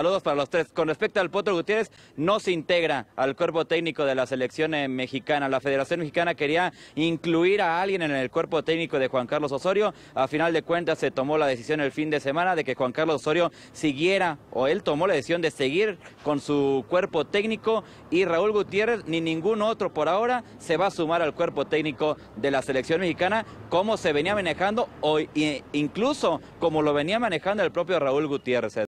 Saludos para los tres. Con respecto al Potro Gutiérrez, no se integra al cuerpo técnico de la selección eh, mexicana. La Federación Mexicana quería incluir a alguien en el cuerpo técnico de Juan Carlos Osorio. A final de cuentas se tomó la decisión el fin de semana de que Juan Carlos Osorio siguiera, o él tomó la decisión de seguir con su cuerpo técnico y Raúl Gutiérrez ni ningún otro por ahora se va a sumar al cuerpo técnico de la selección mexicana como se venía manejando hoy, e incluso como lo venía manejando el propio Raúl Gutiérrez.